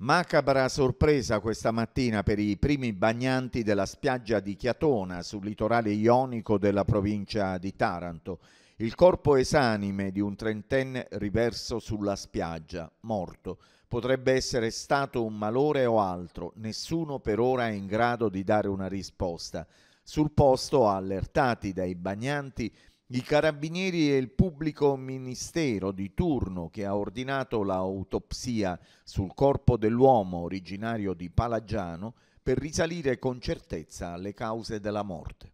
Macabra sorpresa questa mattina per i primi bagnanti della spiaggia di Chiatona sul litorale ionico della provincia di Taranto. Il corpo esanime di un trentenne riverso sulla spiaggia, morto. Potrebbe essere stato un malore o altro, nessuno per ora è in grado di dare una risposta. Sul posto, allertati dai bagnanti, i carabinieri e il pubblico ministero di turno che ha ordinato l'autopsia sul corpo dell'uomo originario di Palagiano per risalire con certezza alle cause della morte.